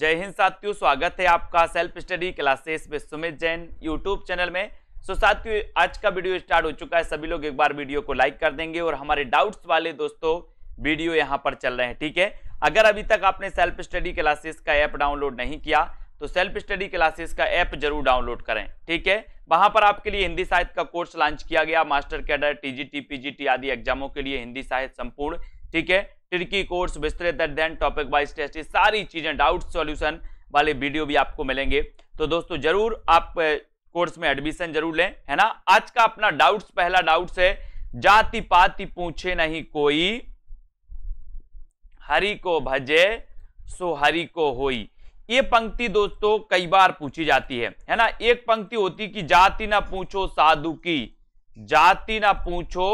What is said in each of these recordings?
जय हिंद साथियों स्वागत है आपका सेल्फ स्टडी क्लासेस में सुमित जैन यूट्यूब चैनल में सो साथियों आज का वीडियो स्टार्ट हो चुका है सभी लोग एक बार वीडियो को लाइक कर देंगे और हमारे डाउट्स वाले दोस्तों वीडियो यहाँ पर चल रहे हैं ठीक है अगर अभी तक आपने सेल्फ स्टडी क्लासेस का ऐप डाउनलोड नहीं किया तो सेल्फ स्टडी क्लासेस का ऐप जरूर डाउनलोड करें ठीक है वहां पर आपके लिए हिंदी साहित्य का कोर्स लॉन्च किया गया मास्टर कैडर टीजीटी पीजीटी आदि एग्जामों के लिए हिंदी साहित्य संपूर्ण ठीक है ट्रिकी कोर्स विस्तृत देन टॉपिक वाइज टेस्ट सारी चीज़ें डाउट सॉल्यूशन वाले वीडियो भी आपको मिलेंगे तो दोस्तों जरूर आप कोर्स में एडमिशन जरूर लें है ना आज का अपना डाउट्स पहला डाउट्स है जाति पाति पूछे नहीं कोई हरि को भजे सो हरि को होई ये पंक्ति दोस्तों कई बार पूछी जाती है है ना एक पंक्ति होती कि जाति ना पूछो साधु की जाति ना पूछो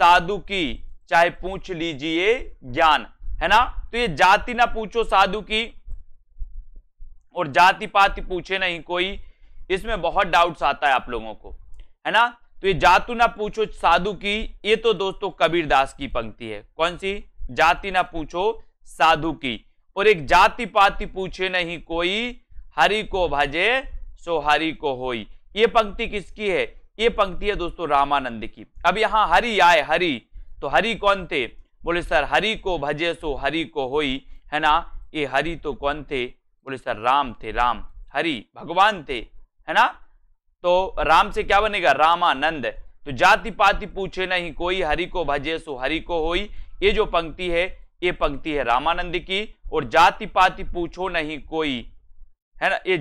साधु की चाहे पूछ लीजिए ज्ञान है ना तो ये जाति ना पूछो साधु की और जाति पाति पूछे नहीं कोई इसमें बहुत डाउट्स आता है आप लोगों को है ना तो ये जातु ना पूछो साधु की ये तो दोस्तों कबीर दास की पंक्ति है कौन सी जाति ना पूछो साधु की और एक जाति पाति पूछे नहीं कोई हरि को भजे सो हरि को होई ये पंक्ति किसकी है ये पंक्ति है दोस्तों रामानंद की अब यहां हरि आए हरि तो हरि कौन थे बोले सर हरि को भजे सो हरि को होई है ना ये हरि तो कौन थे बोले सर राम थे राम हरि भगवान थे है ना तो राम से क्या बनेगा रामानंद तो जाति पाति पूछे नहीं कोई हरि को भजे सो हरि को होई ये जो पंक्ति है ये पंक्ति है रामानंद की और जाति पाति पूछो नहीं कोई है ना ये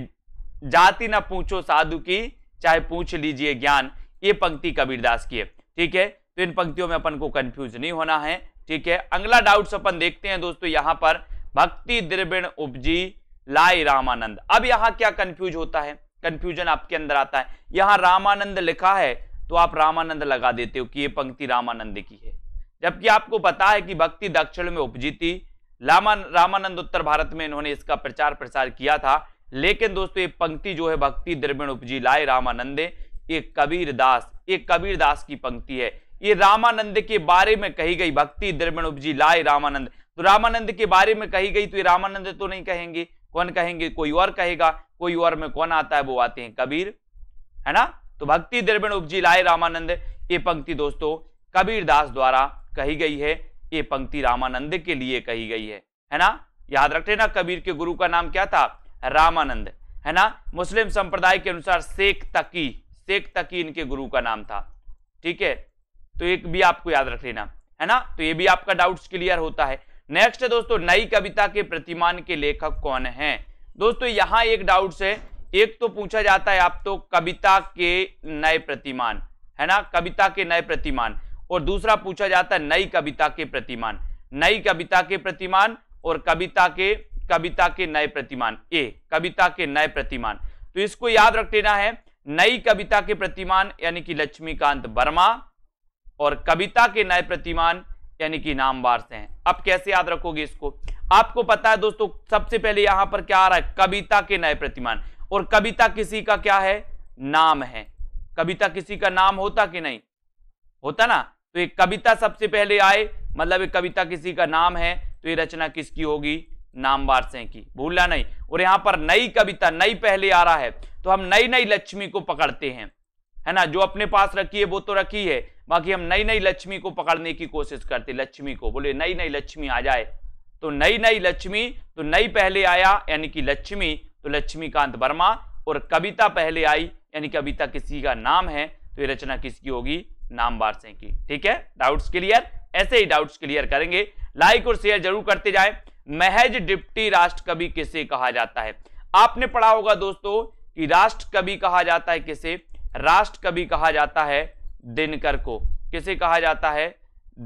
जाति ना पूछो साधु की चाहे पूछ लीजिए ज्ञान ये पंक्ति कबीरदास की है ठीक है तो इन पंक्तियों में अपन को कंफ्यूज नहीं होना है ठीक है अगला डाउट्स अपन देखते हैं दोस्तों यहां पर भक्ति द्रविण उपजी लाई रामानंद अब यहां क्या कंफ्यूज होता है कंफ्यूजन आपके अंदर आता है यहां रामानंद लिखा है तो आप रामानंद लगा देते हो कि ये पंक्ति रामानंद की है जबकि आपको पता है कि भक्ति दक्षिण में उपजीती रामान रामानंद उत्तर भारत में इन्होंने इसका प्रचार प्रसार किया था लेकिन दोस्तों ये पंक्ति जो है भक्ति द्रविण उपजी लाए रामानंदे ये कबीर दास ये कबीर दास की पंक्ति है ये रामानंद के बारे में कही गई भक्ति द्रविण उपजी लाए रामानंद तो रामानंद के बारे में कही गई तो ये रामानंद तो नहीं कहेंगे कौन कहेंगे कोई और कहेगा कोई और में कौन आता है वो आते हैं कबीर है ना तो भक्ति द्रविण उपजी लाए रामानंद ये पंक्ति दोस्तों कबीर दास द्वारा कही गई है ये पंक्ति रामानंद के लिए कही गई है है ना याद रख लेना कबीर के गुरु का नाम क्या था रामानंद है ना मुस्लिम संप्रदाय के अनुसार शेख तकी शेख तकी इनके गुरु का नाम था ठीक है तो एक भी आपको याद रख लेना है ना तो ये भी आपका डाउट्स क्लियर होता है नेक्स्ट है दोस्तों नई कविता के प्रतिमान के लेखक कौन है दोस्तों यहाँ एक डाउट्स है एक तो पूछा जाता है आप तो कविता के नए प्रतिमान है ना कविता के नए प्रतिमान और दूसरा पूछा जाता है नई कविता के प्रतिमान नई कविता के प्रतिमान और कविता के कविता के नए प्रतिमान ए कविता के नए प्रतिमान तो इसको याद रख लेना है नई कविता के प्रतिमान यानी कि लक्ष्मीकांत वर्मा और कविता के नए प्रतिमान यानी कि नामवार से हैं अब कैसे याद रखोगे इसको आपको पता है दोस्तों सबसे पहले यहां पर क्या आ रहा है कविता के नए प्रतिमान और कविता किसी का क्या है नाम है कविता किसी का नाम होता कि नहीं होता ना तो ये कविता सबसे पहले आए मतलब ये कविता किसी का नाम है तो ये रचना किसकी होगी नामवार सिंह की भूलना नहीं और यहां पर नई कविता नई पहले आ रहा है तो हम नई नई लक्ष्मी को पकड़ते हैं है ना जो अपने पास रखी है वो तो रखी है बाकी हम नई नई लक्ष्मी को पकड़ने की कोशिश करते लक्ष्मी को बोले नई नई लक्ष्मी आ जाए तो नई नई लक्ष्मी तो नई पहले आया यानी कि लक्ष्मी तो लक्ष्मीकांत वर्मा और कविता पहले आई यानी कविता किसी का नाम है तो ये रचना किसकी होगी नामवार सिंह की ठीक है डाउट्स क्लियर ऐसे ही डाउट्स क्लियर करेंगे लाइक और शेयर जरूर करते जाए महज डिप्टी राष्ट्र कवि किसे कहा जाता है आपने पढ़ा होगा दोस्तों कि राष्ट्र कवि कहा जाता है किसे राष्ट्र कवि कहा जाता है दिनकर को किसे कहा जाता है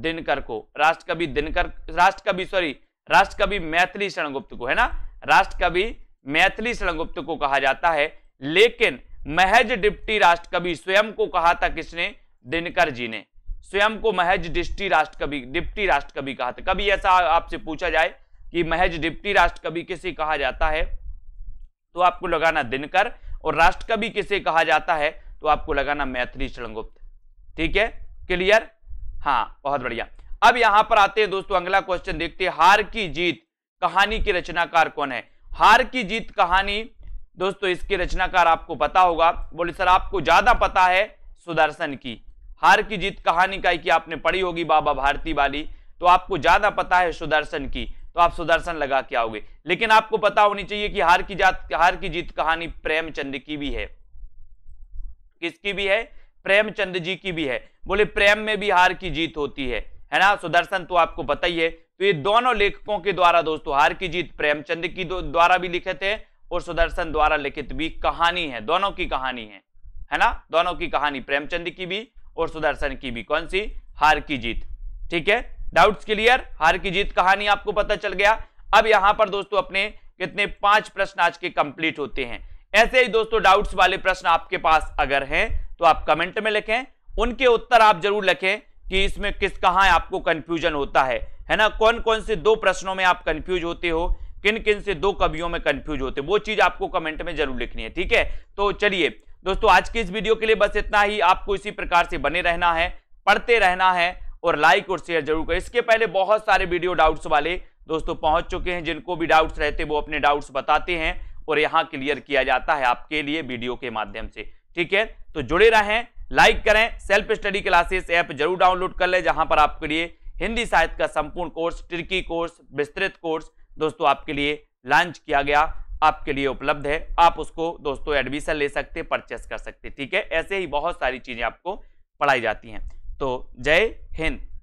दिनकर को राष्ट्रकवि दिनकर राष्ट्रकवि सॉरी राष्ट्रकवि मैथिली शरणगुप्त को है ना राष्ट्रकवि मैथिली शरणगुप्त को कहा जाता है लेकिन महज डिप्टी राष्ट्रकवि स्वयं को कहा था किसने दिनकर जी ने स्वयं को महज डिस्टी राष्ट्रकवि डिप्टी राष्ट्रकवि कहा था कभी ऐसा आपसे पूछा जाए कि महज डिप्टी राष्ट्रकवि किसे कहा जाता है तो आपको लगाना दिनकर और राष्ट्रकवि किसे कहा जाता है तो आपको लगाना मैथिली शरणगुप्त ठीक है क्लियर हाँ बहुत बढ़िया अब यहां पर आते हैं दोस्तों अगला क्वेश्चन देखते हैं हार की जीत कहानी के रचनाकार कौन है हार की जीत कहानी दोस्तों इसके रचनाकार आपको पता होगा बोले सर आपको ज्यादा पता है सुदर्शन की हार की जीत कहानी का की आपने पढ़ी होगी बाबा भारती वाली तो आपको ज्यादा पता है सुदर्शन की तो आप सुदर्शन लगा के आओगे लेकिन आपको पता होनी चाहिए कि हार की जात हार की जीत कहानी प्रेमचंद की भी है किसकी भी है प्रेमचंद जी की भी है बोले प्रेम में भी हार की जीत होती है है ना सुदर्शन तो आपको पता ही है तो ये दोनों लेखकों के द्वारा दोस्तों हार की जीत प्रेमचंद की द्वारा भी लिखे थे और सुदर्शन द्वारा लिखित भी कहानी है दोनों की कहानी है है ना दोनों की कहानी प्रेमचंद की भी और सुदर्शन की भी कौन सी हार की जीत ठीक है डाउट्स क्लियर हार की जीत कहानी आपको पता चल गया अब यहां पर दोस्तों अपने कितने पांच प्रश्न आज के कंप्लीट होते हैं ऐसे ही दोस्तों डाउट्स वाले प्रश्न आपके पास अगर हैं तो आप कमेंट में लिखें उनके उत्तर आप जरूर लिखें कि इसमें किस कहाँ आपको कंफ्यूजन होता है है ना कौन कौन से दो प्रश्नों में आप कंफ्यूज होते हो किन किन से दो कवियों में कंफ्यूज होते वो चीज आपको कमेंट में जरूर लिखनी है ठीक है तो चलिए दोस्तों आज की इस वीडियो के लिए बस इतना ही आपको इसी प्रकार से बने रहना है पढ़ते रहना है और लाइक और शेयर जरूर करें इसके पहले बहुत सारे वीडियो डाउट्स वाले दोस्तों पहुंच चुके हैं जिनको भी डाउट्स रहते वो अपने डाउट्स बताते हैं और यहाँ क्लियर किया जाता है आपके लिए वीडियो के माध्यम से ठीक है तो जुड़े रहें लाइक करें सेल्फ स्टडी क्लासेस ऐप जरूर डाउनलोड कर लें जहां पर आपके लिए हिंदी साहित्य का संपूर्ण कोर्स टिर्की कोर्स विस्तृत कोर्स दोस्तों आपके लिए लॉन्च किया गया आपके लिए उपलब्ध है आप उसको दोस्तों एडमिशन ले सकते परचेस कर सकते ठीक है ऐसे ही बहुत सारी चीज़ें आपको पढ़ाई जाती हैं तो जय हिंद